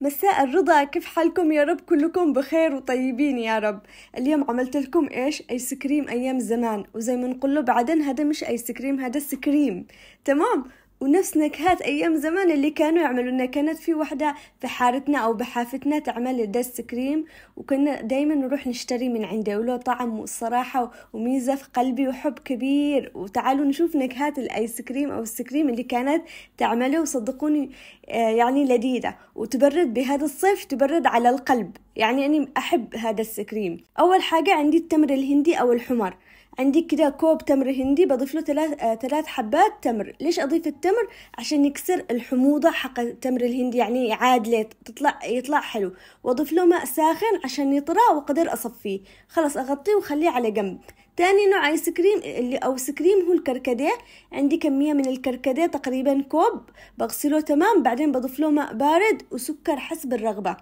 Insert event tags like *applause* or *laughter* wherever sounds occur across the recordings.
مساء الرضا كيف حالكم يا رب كلكم بخير وطيبين يا رب اليوم عملت لكم ايش ايس كريم ايام زمان وزي ما نقوله بعدين هذا مش ايس كريم هذا سكريم تمام ونفس نكهات أيام زمان اللي كانوا يعملوا كانت في وحدة بحارتنا أو بحافتنا تعمل دس كريم وكنا دايما نروح نشتري من عنده وله طعم والصراحة وميزة في قلبي وحب كبير وتعالوا نشوف نكهات الآيس كريم أو السكريم اللي كانت تعمله وصدقوني آه، يعني لذيذة وتبرد بهذا الصيف تبرد على القلب يعني أنا أحب هذا السكريم أول حاجة عندي التمر الهندي أو الحمر عندي كده كوب تمر هندي بضيف له ثلاث آه ثلاث حبات تمر ليش اضيف التمر عشان يكسر الحموضه حق التمر الهندي يعني عادله تطلع يطلع حلو واضيف له ماء ساخن عشان يطرى واقدر اصفيه خلاص اغطيه واخليه على جنب تاني نوع ايس كريم اللي او سكريم هو الكركديه عندي كميه من الكركديه تقريبا كوب بغسله تمام بعدين بضيف له ماء بارد وسكر حسب الرغبه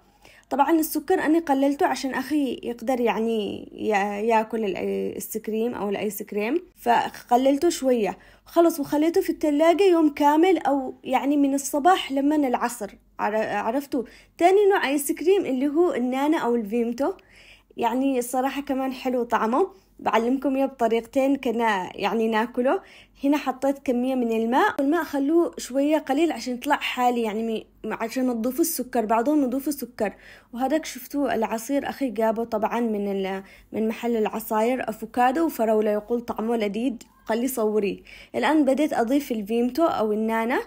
طبعا السكر أنا قللته عشان أخي يقدر يعني ياكل السكريم أو الآيس كريم فقللته شوية خلص وخليته في التلاجة يوم كامل أو يعني من الصباح لمن العصر عرفتوا تاني نوع آيس كريم اللي هو النانا أو الفيمتو يعني الصراحة كمان حلو طعمه بعلمكم اياه بطريقتين كنا يعني ناكله هنا حطيت كمية من الماء والماء خلوه شوية قليل عشان يطلع حالي يعني عشان ما تضيفوا السكر بعضهم يضيفوا السكر وهذاك شفتوا العصير أخي جابه طبعا من من محل العصاير أفوكادو وفراولة يقول طعمه لذيذ قال لي صوريه الآن بديت أضيف الفيمتو أو النانا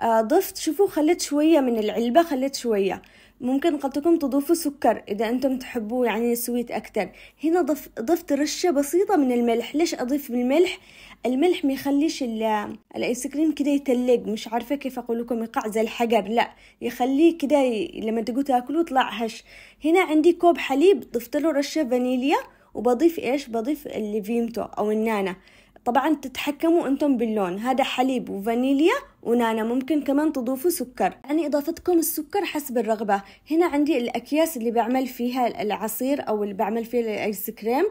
آه، ضفت شوفوا خليت شوية من العلبة خليت شوية ممكن قلتكم تضيفوا سكر إذا أنتم تحبوا يعني سويت أكتر هنا ضف ضفت رشة بسيطة من الملح ليش أضيف الملح الملح ما يخليش الايس كريم كده يتلج مش عارفه كيف اقول لكم يقع زي الحجر لا يخليه كده ي... لما تجوا تاكلوه يطلع هش هنا عندي كوب حليب ضفت له رشه فانيليا وبضيف ايش بضيف الفيمتو او النعناع طبعا تتحكموا انتم باللون هذا حليب وفانيليا ونانا ممكن كمان تضيفوا سكر يعني اضافتكم السكر حسب الرغبة هنا عندي الاكياس اللي بعمل فيها العصير او اللي بعمل فيها الايس كريم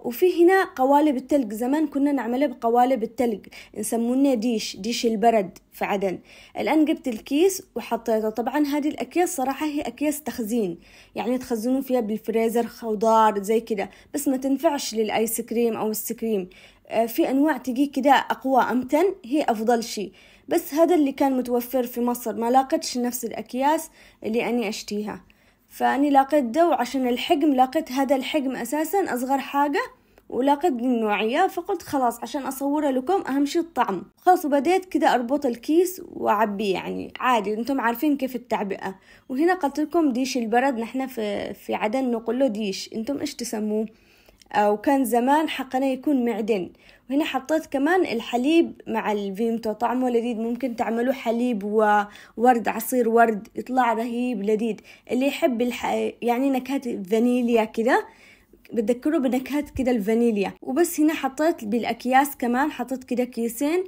وفي هنا قوالب التلج زمان كنا نعملها بقوالب التلج نسمونه ديش ديش البرد في عدن الآن جبت الكيس وحطيته طبعا هذه الأكياس صراحة هي أكياس تخزين يعني تخزنون فيها بالفريزر خضار زي كده بس ما تنفعش للآيس كريم أو السكريم آه، في أنواع تجي كده أقوى أمتن هي أفضل شي بس هذا اللي كان متوفر في مصر ما لاقتش نفس الأكياس اللي أني أشتيها فأني لاقيت ده وعشان الحجم لاقيت هذا الحجم أساسا أصغر حاجة ولاقيت النوعية فقلت خلاص عشان أصوره لكم أهم شي الطعم خلاص وبديت كده أربط الكيس وأعبيه يعني عادي أنتم عارفين كيف التعبئة وهنا قلت لكم ديش البرد نحن في, في عدن نقول له ديش أنتم إيش تسموه وكان زمان حقنا يكون معدن وهنا حطيت كمان الحليب مع الفيمتو طعمه لذيذ ممكن تعملوه حليب وورد عصير ورد يطلع رهيب لذيذ اللي يحب الح... يعني نكهة الفانيليا كذا بتذكره بنكهات كذا الفانيليا وبس هنا حطيت بالأكياس كمان حطيت كذا كيسين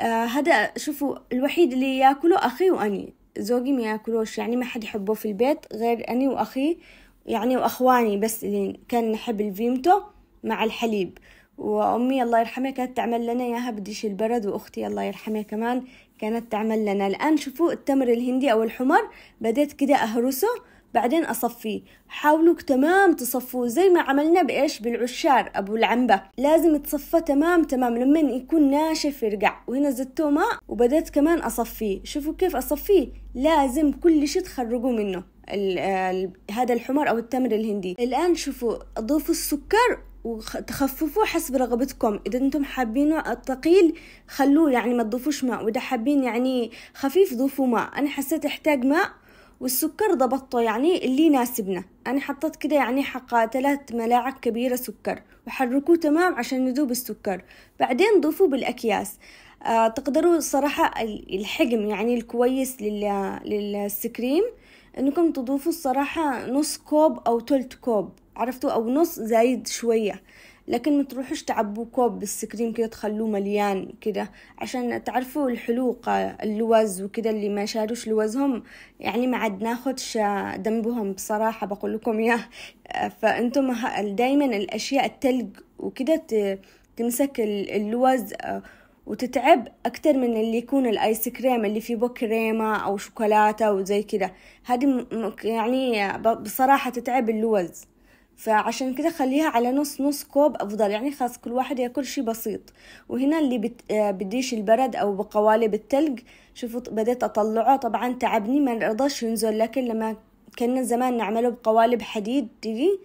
آه هذا شوفوا الوحيد اللي ياكله أخي وأني زوجي ما ياكلوش يعني ما حد يحبه في البيت غير أني وأخي يعني وأخواني بس اللي كان نحب الفيمتو مع الحليب وأمي الله يرحمها كانت تعمل لنا إياها بديش البرد وأختي الله يرحمها كمان كانت تعمل لنا الآن شوفوا التمر الهندي أو الحمر بديت كده أهرسه بعدين أصفيه حاولوا تمام تصفوه زي ما عملنا بإيش بالعشار أبو العنبة لازم تصفى تمام تمام لما يكون ناشف يرجع وهنا زدته ماء وبدأت كمان أصفيه شوفوا كيف أصفيه لازم كل شي تخرجوا منه هذا الحمر أو التمر الهندي الآن شوفوا أضيفوا السكر وتخففوه حسب رغبتكم اذا انتم حابينه الثقيل خلوه يعني ما تضيفوش ماء واذا حابين يعني خفيف ضيفوا ماء انا حسيت احتاج ماء والسكر ضبطته يعني اللي يناسبنا انا حطيت كده يعني حق ثلاث ملاعق كبيرة سكر وحركوه تمام عشان يذوب السكر بعدين ضيفوه بالاكياس آه تقدروا صراحة الحجم يعني الكويس للسكريم انكم تضيفوا الصراحة نص كوب او تلت كوب عرفتوا او نص زايد شوية لكن ما تروحوش تعبوا كوب بالسكريم كده تخلوه مليان كده عشان تعرفوا الحلوقة اللوز وكده اللي ما شاروش لوزهم يعني ما عاد ناخدش دمبهم بصراحة بقول لكم ياه فانتم دايما الاشياء التلج وكده تمسك اللوز وتتعب أكتر من اللي يكون الآيس كريم اللي فيه بكريمة أو شوكولاتة وزي كده هذه يعني بصراحة تتعب اللوز فعشان كده خليها على نص نص كوب أفضل يعني خلاص كل واحد ياكل شي بسيط وهنا اللي بت... بديش البرد أو بقوالب التلج شوفوا بديت أطلعه طبعا تعبني ما رضاش ينزل لكن لما كنا زمان نعمله بقوالب حديد دي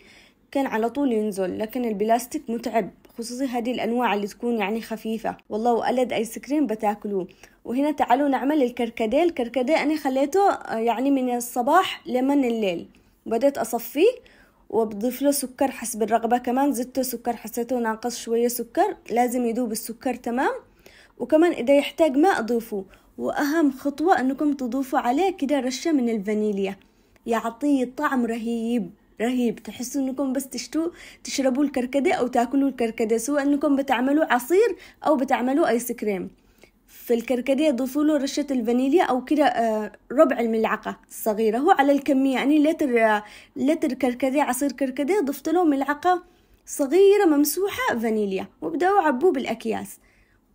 كان على طول ينزل لكن البلاستيك متعب خصوصي هذه الأنواع اللي تكون يعني خفيفة والله وألد أيس كريم بتاكلوه وهنا تعالوا نعمل الكركديه الكركديه أنا خليته آه، يعني من الصباح لمن الليل بدأت أصفيه وبضيف له سكر حسب الرغبة كمان زدته سكر حسيته ناقص شوية سكر لازم يدوب السكر تمام وكمان إذا يحتاج ماء أضيفه وأهم خطوة أنكم تضيفوا عليه كده رشة من الفانيليا يعطيه طعم رهيب رهيب تحسوا انكم بس تشتوا تشربوا الكركديه او تاكلوا الكركديه سواء انكم بتعملوا عصير او بتعملوا ايس كريم في الكركديه ضيفوا له رشة الفانيليا أو كده آه، ربع الملعقة الصغيرة هو على الكمية يعني لتر آه، لتر كركديه عصير كركديه ضفت له ملعقة صغيرة ممسوحة فانيليا وبدأوا عبوه بالأكياس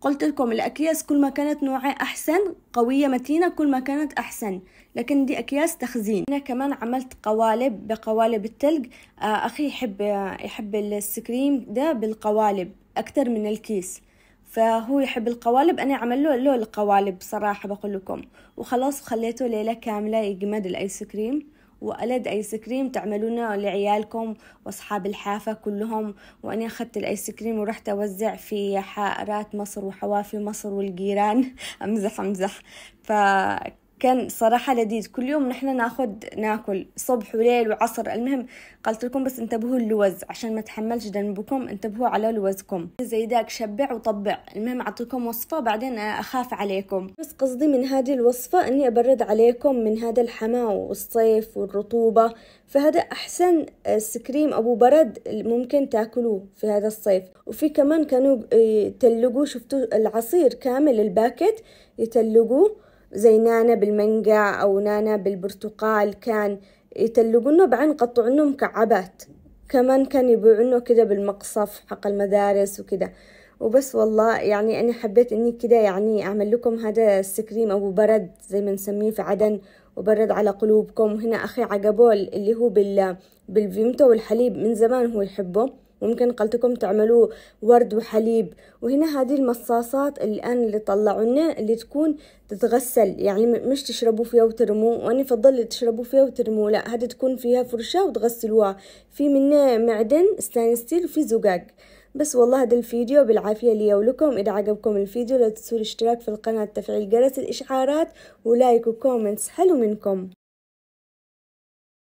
قلت لكم الأكياس كل ما كانت نوعها أحسن قوية متينة كل ما كانت أحسن لكن دي أكياس تخزين أنا كمان عملت قوالب بقوالب التلج آه، أخي يحب آه، يحب السكريم ده بالقوالب أكتر من الكيس فهو يحب القوالب أنا عمل له, له القوالب صراحة بقول لكم وخلاص خليته ليلة كاملة يجمد الآيس كريم وألد آيس كريم تعملونه لعيالكم وأصحاب الحافة كلهم وأني أخذت الآيس كريم ورحت أوزع في حائرات مصر وحوافي مصر والجيران *laughs* أمزح أمزح ف كان صراحة لذيذ كل يوم نحن ناخد ناكل صبح وليل وعصر المهم قلت لكم بس انتبهوا اللوز عشان ما تحملش ذنبكم انتبهوا على لوزكم زي داك شبع وطبع المهم اعطيكم وصفة بعدين اخاف عليكم بس قصدي من هذه الوصفة اني ابرد عليكم من هذا الحما والصيف والرطوبة فهذا احسن سكريم ابو برد ممكن تاكلوه في هذا الصيف وفي كمان كانوا يتلقوه اه، شفتوا العصير كامل الباكت يتلقوه زي نانا بالمانجا أو نانا بالبرتقال كان يتلقونه بعدين يقطعونه مكعبات كمان كان يبيعونه كده بالمقصف حق المدارس وكده وبس والله يعني أنا حبيت إني كده يعني أعمل لكم هذا السكريم أبو برد زي ما نسميه في عدن وبرد على قلوبكم هنا أخي عقبول اللي هو بال بالفيمتو والحليب من زمان هو يحبه ممكن قلتكم تعملوا ورد وحليب وهنا هذه المصاصات الآن اللي طلعوا لنا اللي تكون تتغسل يعني مش تشربوا فيها وترموا وأنا أفضل تشربوا فيها وترموا لا هذه تكون فيها فرشة وتغسلوها في منها معدن ستانستيل وفي زجاج بس والله هذا الفيديو بالعافية لي ولكم إذا عجبكم الفيديو لا تنسوا الاشتراك في القناة تفعيل جرس الإشعارات ولايك وكومنتس حلو منكم